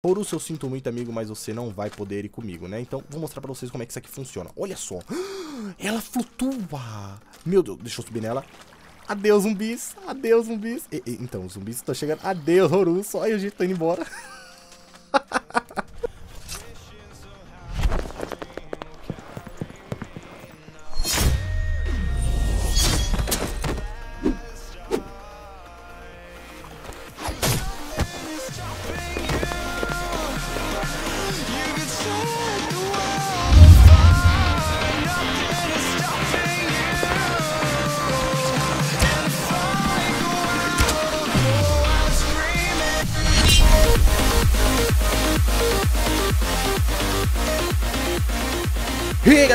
Porus, eu sinto muito, amigo, mas você não vai poder ir comigo, né? Então, vou mostrar pra vocês como é que isso aqui funciona. Olha só. Ela flutua. Meu Deus, deixa eu subir nela. Adeus, zumbis. Adeus, zumbis. E, e, então, os zumbis estão chegando. Adeus, Horus. Olha, a gente tá indo embora.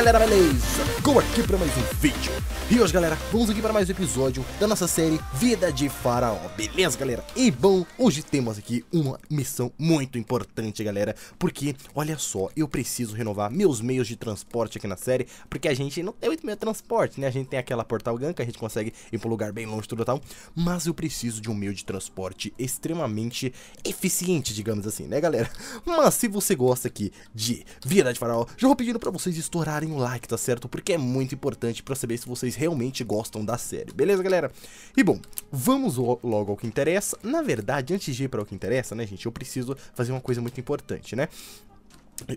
galera, beleza? estou aqui para mais um vídeo. E hoje, galera, vamos aqui para mais um episódio da nossa série Vida de Faraó, beleza, galera? E bom, hoje temos aqui uma missão muito importante, galera, porque, olha só, eu preciso renovar meus meios de transporte aqui na série, porque a gente não tem muito meio de transporte, né? A gente tem aquela Portal Gun que a gente consegue ir para um lugar bem longe, tudo tal, mas eu preciso de um meio de transporte extremamente eficiente, digamos assim, né, galera? Mas se você gosta aqui de Vida de Faraó, já vou pedindo para vocês estourarem o like, tá certo? Porque é muito importante para saber se vocês realmente gostam da série, beleza, galera? E bom, vamos logo ao que interessa. Na verdade, antes de ir para o que interessa, né, gente, eu preciso fazer uma coisa muito importante, né?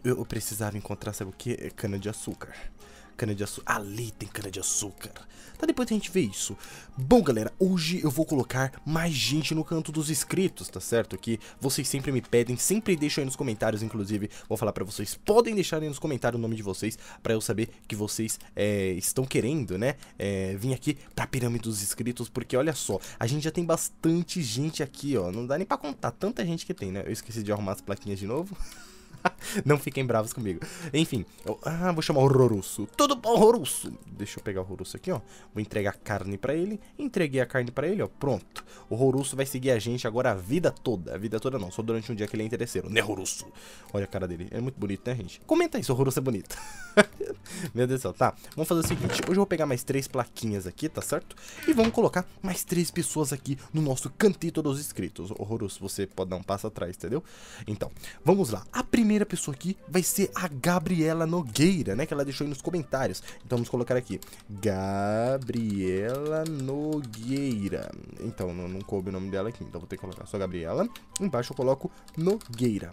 Eu, eu precisava encontrar, sabe o que? Cana de açúcar cana-de-açúcar. Ali tem cana-de-açúcar. Tá, depois a gente vê isso. Bom, galera, hoje eu vou colocar mais gente no canto dos inscritos, tá certo? Que vocês sempre me pedem, sempre deixam aí nos comentários, inclusive. Vou falar pra vocês, podem deixar aí nos comentários o nome de vocês, pra eu saber que vocês é, estão querendo, né? É, vir aqui pra pirâmide dos inscritos, porque olha só, a gente já tem bastante gente aqui, ó. Não dá nem pra contar tanta gente que tem, né? Eu esqueci de arrumar as plaquinhas de novo. não fiquem bravos comigo. Enfim, eu, ah, vou chamar o Rorusso. Tudo bom, Rorusso? Deixa eu pegar o Rorusso aqui, ó. Vou entregar carne pra ele. Entreguei a carne pra ele, ó. Pronto. O Rorusso vai seguir a gente agora a vida toda. A vida toda não, só durante um dia que ele é interesseiro, né, Rorusso? Olha a cara dele. É muito bonito, né, gente? Comenta aí se o Rorusso é bonito. Meu Deus do céu, tá. Vamos fazer o seguinte, hoje eu vou pegar mais três plaquinhas aqui, tá certo? E vamos colocar mais três pessoas aqui no nosso cantito dos inscritos. Horroroso, você pode dar um passo atrás, entendeu? Então, vamos lá. A primeira pessoa aqui vai ser a Gabriela Nogueira, né? Que ela deixou aí nos comentários. Então vamos colocar aqui, Gabriela Nogueira. Então, não, não coube o nome dela aqui, então vou ter que colocar só Gabriela. Embaixo eu coloco Nogueira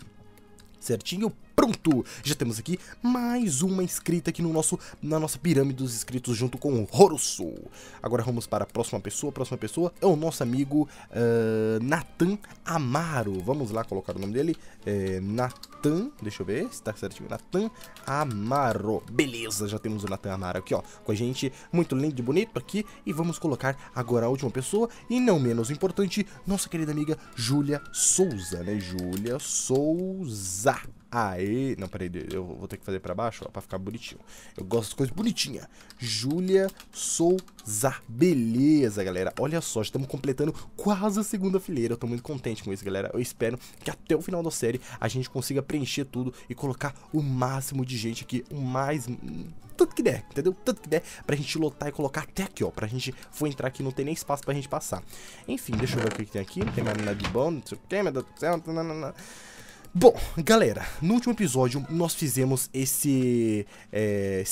certinho pronto! Já temos aqui mais uma inscrita aqui no nosso, na nossa pirâmide dos inscritos junto com o Horosu. Agora vamos para a próxima pessoa. A próxima pessoa é o nosso amigo uh, Nathan Amaro. Vamos lá colocar o nome dele. É, Nathan, deixa eu ver se tá certinho. Nathan Amaro. Beleza, já temos o Nathan Amaro aqui, ó, com a gente. Muito lindo e bonito aqui. E vamos colocar agora a última pessoa e não menos importante, nossa querida amiga Júlia Souza, né? Júlia Souza. Aê. Não, peraí, eu vou ter que fazer pra baixo, ó, pra ficar bonitinho. Eu gosto das coisas bonitinhas. Júlia Souza. Beleza, galera. Olha só, já estamos completando quase a segunda fileira. Eu tô muito contente com isso, galera. Eu espero que até o final da série a gente consiga preencher tudo e colocar o máximo de gente aqui, o mais tanto que der, entendeu? Tanto que der pra gente lotar e colocar até aqui, ó. Pra gente for entrar aqui, não tem nem espaço pra gente passar. Enfim, deixa eu ver o que, que tem aqui. Não tem mais nada de bom, não sei o que, meu Deus do céu. não. Bom, galera, no último episódio nós fizemos esse é,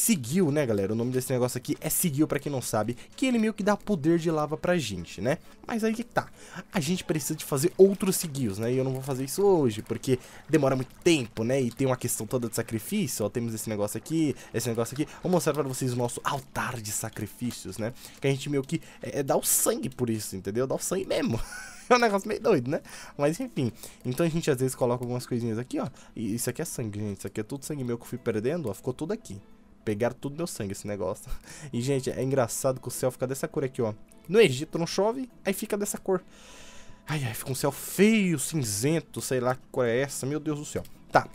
né galera? O nome desse negócio aqui é seguiu, pra quem não sabe, que ele meio que dá poder de lava pra gente, né? Mas aí que tá, a gente precisa de fazer outros seguios, né? E eu não vou fazer isso hoje, porque demora muito tempo, né? E tem uma questão toda de sacrifício, ó, temos esse negócio aqui, esse negócio aqui. Vou mostrar pra vocês o nosso altar de sacrifícios, né? Que a gente meio que é, é dá o sangue por isso, entendeu? Dá o sangue mesmo. é um negócio meio doido, né? Mas enfim. Então a gente às vezes coloca algumas coisinhas aqui, ó. E isso aqui é sangue, gente. Isso aqui é tudo sangue meu que eu fui perdendo, ó. Ficou tudo aqui. Pegaram tudo meu sangue esse negócio. E, gente, é engraçado que o céu fica dessa cor aqui, ó. No Egito não chove, aí fica dessa cor. Ai, ai, fica um céu feio, cinzento, sei lá que cor é essa. Meu Deus do céu. Tá,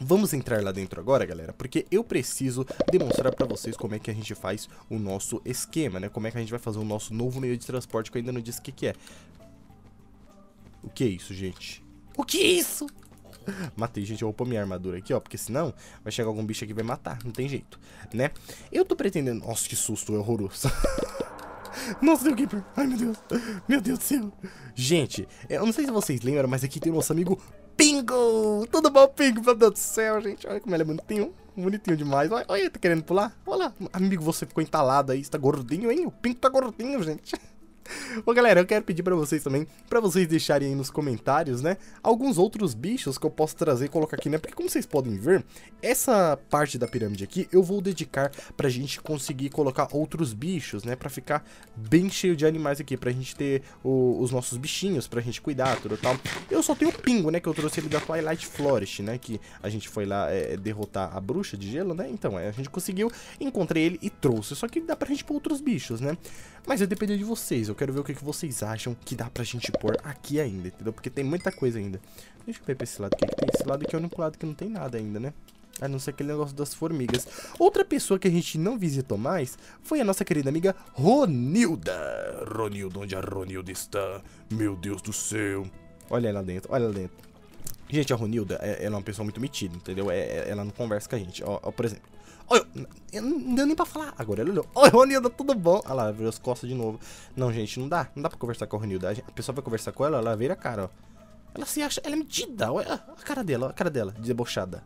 Vamos entrar lá dentro agora, galera, porque eu preciso demonstrar pra vocês como é que a gente faz o nosso esquema, né? Como é que a gente vai fazer o nosso novo meio de transporte, que eu ainda não disse o que, que é. O que é isso, gente? O que é isso? Matei, gente, eu vou pôr minha armadura aqui, ó Porque senão vai chegar algum bicho aqui e vai matar Não tem jeito, né? Eu tô pretendendo... Nossa, que susto, é horroroso Nossa, deu Keeper Ai, meu Deus Meu Deus do céu Gente, eu não sei se vocês lembram Mas aqui tem o nosso amigo Pingo Tudo bom, Pingo? Meu Deus do céu, gente Olha como ele é bonitinho Bonitinho demais Olha, olha tá querendo pular Olha lá Amigo, você ficou entalado aí Você tá gordinho, hein? O Pingo tá gordinho, gente Bom, galera, eu quero pedir para vocês também, para vocês deixarem aí nos comentários, né, alguns outros bichos que eu posso trazer e colocar aqui, né, porque como vocês podem ver, essa parte da pirâmide aqui eu vou dedicar pra gente conseguir colocar outros bichos, né, pra ficar bem cheio de animais aqui, pra gente ter o, os nossos bichinhos, pra gente cuidar, tudo tal. Eu só tenho o pingo, né, que eu trouxe ele da Twilight Forest, né, que a gente foi lá é, derrotar a bruxa de gelo, né, então, é, a gente conseguiu, encontrei ele e trouxe, só que dá pra gente pôr outros bichos, né. Mas vai é depender de vocês. Eu quero ver o que, que vocês acham que dá pra gente pôr aqui ainda, entendeu? Porque tem muita coisa ainda. Deixa eu ver pra esse lado aqui. Que tem. Esse lado aqui é o único lado que não tem nada ainda, né? A não ser aquele negócio das formigas. Outra pessoa que a gente não visitou mais foi a nossa querida amiga Ronilda. Ronilda, onde a Ronilda está? Meu Deus do céu. Olha ela dentro, olha ela dentro. Gente, a Ronilda, é, ela é uma pessoa muito metida, entendeu? É, ela não conversa com a gente. ó por exemplo, Oi, eu não deu nem pra falar. Agora ele olhou. Oi, Ronilda, tudo bom? Olha lá, virou as costas de novo. Não, gente, não dá. Não dá pra conversar com a Ronilda. A pessoa vai conversar com ela, ela vira a cara, ó. Ela se acha. Ela é medida. Olha é a cara dela, olha a cara dela, debochada.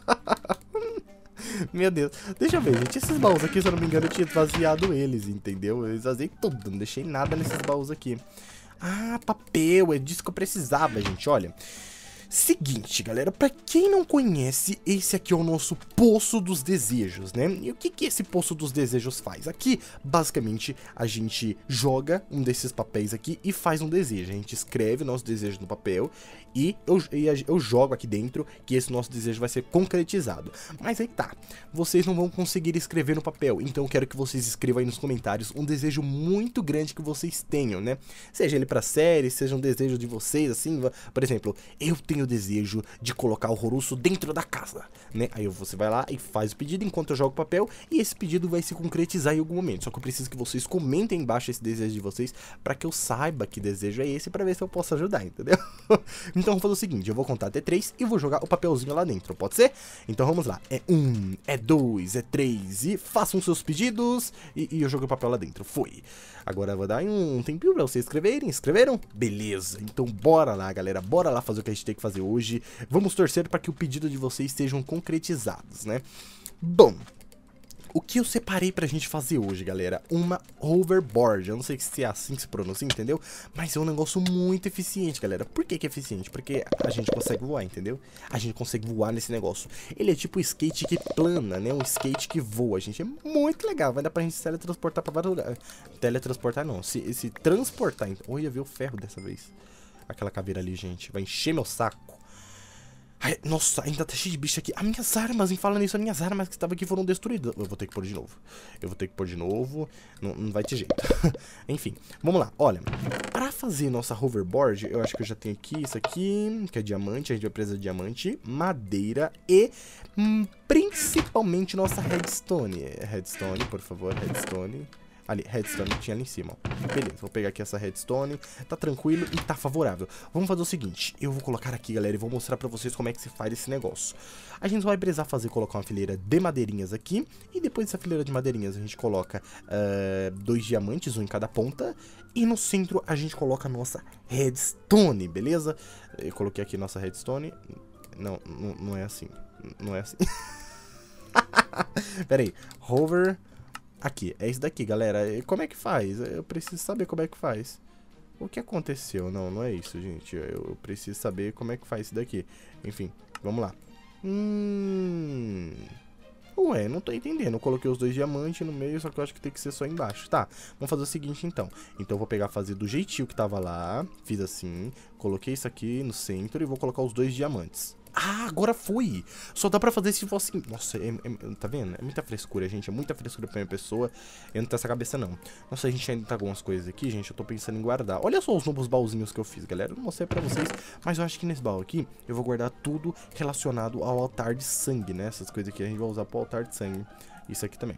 Meu Deus. Deixa eu ver, gente. Esses baús aqui, se eu não me engano, eu tinha esvaziado eles, entendeu? Eu esvaziei tudo, não deixei nada nesses baús aqui. Ah, papel. É disso que eu precisava, gente. Olha. Seguinte, galera, para quem não conhece, esse aqui é o nosso Poço dos Desejos, né? E o que, que esse Poço dos Desejos faz? Aqui, basicamente, a gente joga um desses papéis aqui e faz um desejo. A gente escreve o nosso desejo no papel e eu, e eu jogo aqui dentro que esse nosso desejo vai ser concretizado. Mas aí tá, vocês não vão conseguir escrever no papel, então eu quero que vocês escrevam aí nos comentários um desejo muito grande que vocês tenham, né? Seja ele pra série, seja um desejo de vocês, assim, por exemplo, eu tenho o desejo de colocar o Horusso dentro da casa, né? Aí você vai lá e faz o pedido enquanto eu jogo papel e esse pedido vai se concretizar em algum momento. Só que eu preciso que vocês comentem embaixo esse desejo de vocês para que eu saiba que desejo é esse para ver se eu posso ajudar, entendeu? então eu vou fazer o seguinte, eu vou contar até 3 e vou jogar o papelzinho lá dentro, pode ser? Então vamos lá, é 1, um, é 2, é 3 e façam seus pedidos e, e eu jogo o papel lá dentro, foi. Agora eu vou dar um tempinho para vocês escreverem, escreveram? Beleza, então bora lá galera, bora lá fazer o que a gente tem que fazer fazer hoje. Vamos torcer para que o pedido de vocês sejam concretizados, né? Bom, o que eu separei pra gente fazer hoje, galera? Uma hoverboard. Eu não sei se é assim que se pronuncia, entendeu? Mas é um negócio muito eficiente, galera. Por que, que é eficiente? Porque a gente consegue voar, entendeu? A gente consegue voar nesse negócio. Ele é tipo um skate que plana, né? Um skate que voa, gente. É muito legal. Vai dar pra gente se teletransportar pra vários lugares. Teletransportar não. Se, se transportar. Olha, viu o ferro dessa vez aquela caveira ali, gente. Vai encher meu saco. Ai, nossa, ainda tá cheio de bicho aqui. As minhas armas, em falando nisso, as minhas armas que estavam aqui foram destruídas. Eu vou ter que pôr de novo. Eu vou ter que pôr de novo. Não, não vai ter jeito. Enfim, vamos lá. Olha, pra fazer nossa hoverboard, eu acho que eu já tenho aqui isso aqui, que é diamante. A gente vai precisar de diamante, madeira e hum, principalmente nossa redstone. Redstone, por favor, redstone. Ali, redstone tinha ali em cima, ó. Beleza, vou pegar aqui essa redstone. Tá tranquilo e tá favorável. Vamos fazer o seguinte, eu vou colocar aqui, galera, e vou mostrar pra vocês como é que se faz esse negócio. A gente vai precisar fazer, colocar uma fileira de madeirinhas aqui. E depois dessa fileira de madeirinhas, a gente coloca uh, dois diamantes, um em cada ponta. E no centro, a gente coloca a nossa redstone, beleza? Eu coloquei aqui nossa redstone. Não, não, não é assim. Não é assim. Pera aí. Hover... Aqui, é isso daqui, galera. Como é que faz? Eu preciso saber como é que faz. O que aconteceu? Não, não é isso, gente. Eu preciso saber como é que faz isso daqui. Enfim, vamos lá. Hum... Ué, não tô entendendo. Eu coloquei os dois diamantes no meio, só que eu acho que tem que ser só embaixo. Tá, vamos fazer o seguinte então. Então eu vou pegar, fazer do jeitinho que tava lá. Fiz assim, coloquei isso aqui no centro e vou colocar os dois diamantes. Ah, agora foi. Só dá pra fazer se for assim. Nossa, é, é, tá vendo? É muita frescura, gente. É muita frescura pra minha pessoa. Eu não tenho essa cabeça, não. Nossa, a gente ainda tá com algumas coisas aqui, gente. Eu tô pensando em guardar. Olha só os novos baúzinhos que eu fiz, galera. Eu não mostrei pra vocês. Mas eu acho que nesse baú aqui, eu vou guardar tudo relacionado ao altar de sangue, né? Essas coisas aqui a gente vai usar pro altar de sangue. Isso aqui também.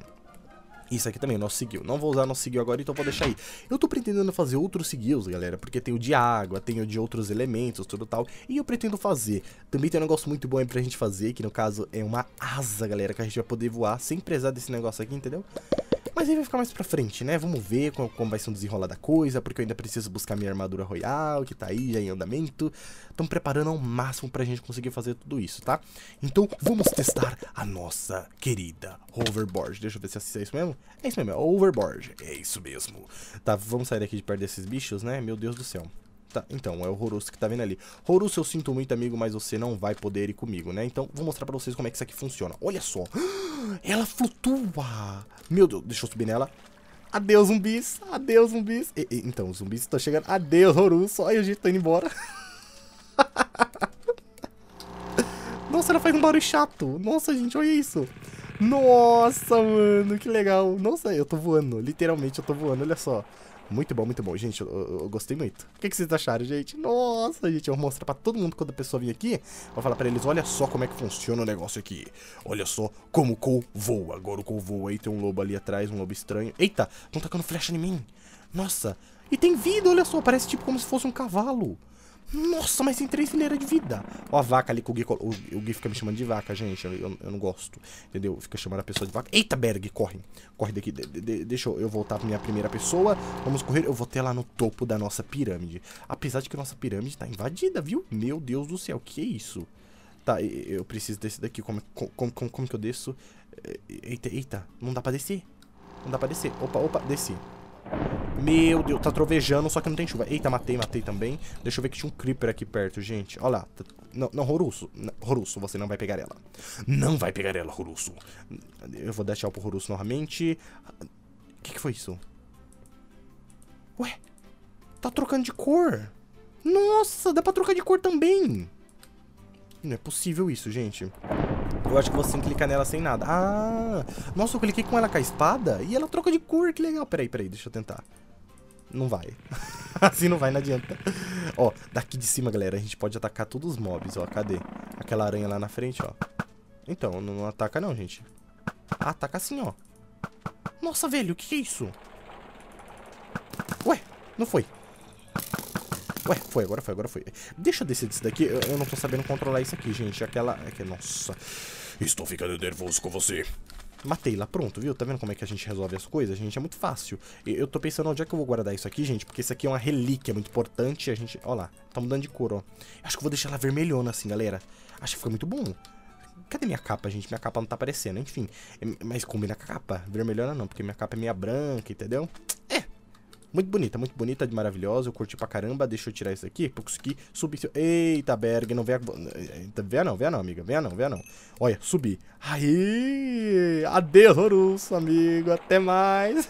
Isso aqui também, o nosso seguiu. Não vou usar nosso seguiu agora, então vou deixar aí. Eu tô pretendendo fazer outros seguios, galera, porque tem o de água, tem o de outros elementos, tudo tal, e eu pretendo fazer. Também tem um negócio muito bom aí pra gente fazer, que no caso é uma asa, galera, que a gente vai poder voar sem precisar desse negócio aqui, entendeu? Mas aí vai ficar mais pra frente, né? Vamos ver como, como vai ser um desenrolar da coisa, porque eu ainda preciso buscar minha armadura royal, que tá aí já em andamento. Estão preparando ao máximo pra gente conseguir fazer tudo isso, tá? Então vamos testar a nossa querida hoverboard. Deixa eu ver se é isso mesmo. É isso mesmo, é overboard. É isso mesmo. Tá, vamos sair daqui de perto desses bichos, né? Meu Deus do céu tá... Então, é o Horus que tá vindo ali. Horus, eu sinto muito, amigo, mas você não vai poder ir comigo, né? Então, vou mostrar pra vocês como é que isso aqui funciona. Olha só. Ela flutua. Meu Deus, deixa eu subir nela. Adeus, zumbis. Adeus, zumbis. E, e, então, os zumbis estão chegando. Adeus, Horus. Olha, a gente tá indo embora. Nossa, ela faz um barulho chato. Nossa, gente, olha isso. Nossa, mano, que legal. Nossa, eu tô voando. Literalmente, eu tô voando. Olha só. Muito bom, muito bom. Gente, eu, eu, eu gostei muito. O que, que, vocês acharam, gente? Nossa, gente, eu vou mostrar pra todo mundo quando a pessoa vir aqui. Vou falar pra eles, olha só como é que funciona o negócio aqui. Olha só como o Cole voa. Agora o Cole voa. Aí tem um lobo ali atrás, um lobo estranho. Eita, estão tá tacando flecha em mim. Nossa, e tem vida, olha só. Parece tipo como se fosse um cavalo. Nossa, mas tem três fileiras de vida. Ó a vaca ali que o Gui, o, o Gui fica me chamando de vaca, gente. Eu, eu, eu, não gosto, entendeu? Fica chamando a pessoa de vaca. Eita, Berg, corre. Corre daqui. De, de, deixa eu, voltar pra minha primeira pessoa. Vamos correr. Eu vou ter lá no topo da nossa pirâmide. Apesar de que a nossa pirâmide tá invadida, viu? Meu Deus do céu, que é isso? Tá, eu preciso desse daqui. Como, como, como, como que eu desço? Eita, eita, não dá pra descer. Não dá pra descer. Opa, opa, desci. Meu Deus, tá trovejando, só que não tem chuva. Eita, matei, matei também. Deixa eu ver que tinha um Creeper aqui perto, gente. Olha lá. Não, não, Horusso. Horusso, você não vai pegar ela. Não vai pegar ela, Horusso. Eu vou deixar pro Horusso novamente. O que, que foi isso? Ué, tá trocando de cor. Nossa, dá pra trocar de cor também. Não é possível isso, gente. Eu acho que você tem que clicar nela sem nada. Ah, nossa, eu cliquei com ela com a espada e ela troca de cor, que legal. Peraí, peraí, deixa eu tentar. Não vai. assim não vai, não adianta. Ó, daqui de cima, galera, a gente pode atacar todos os mobs, ó. Cadê? Aquela aranha lá na frente, ó. Então, não ataca não, gente. Ah, ataca assim, ó. Nossa, velho, o que, é isso? Ué, não foi. Ué, foi, agora foi, agora foi. Deixa eu descer disso daqui. Eu, eu não tô sabendo controlar isso aqui, gente. Aquela... Aqui, é nossa. Estou ficando nervoso com você. Matei lá, pronto, viu? Tá vendo como é que a gente resolve as coisas? Gente, é muito fácil. Eu tô pensando onde é que eu vou guardar isso aqui, gente, porque isso aqui é uma relíquia muito importante. A gente, ó lá, tá mudando de cor, ó. Acho que eu vou deixar ela vermelhona assim, galera. Acho que ficou muito bom. Cadê minha capa, gente? Minha capa não tá aparecendo, enfim. Mas combina com a capa. Vermelhona não, porque minha capa é meia branca, entendeu? Muito bonita, muito bonita, de maravilhosa. Eu curti pra caramba. Deixa eu tirar isso aqui pra conseguir subir. Eita, Berg, não venha... Venha não, venha não, amiga. Venha não, venha não. Olha, subi. Aí! Adeus, Horus, amigo. Até mais.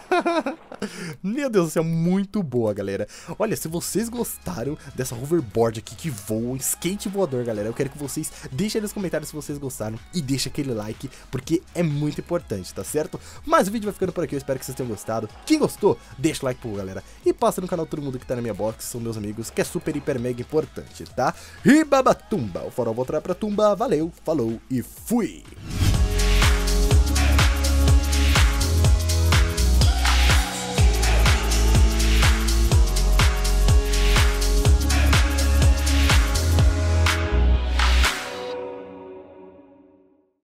Meu Deus do céu, muito boa, galera. Olha, se vocês gostaram dessa hoverboard aqui que voa, skate voador, galera, eu quero que vocês deixem nos comentários se vocês gostaram e deixem aquele like, porque é muito importante, tá certo? Mas o vídeo vai ficando por aqui, eu espero que vocês tenham gostado. Quem gostou, deixa o like pro galera galera. E passa no canal todo mundo que tá na minha box, são meus amigos, que é super, hiper, mega importante, tá? tumba o farol voltará pra tumba, valeu, falou e fui!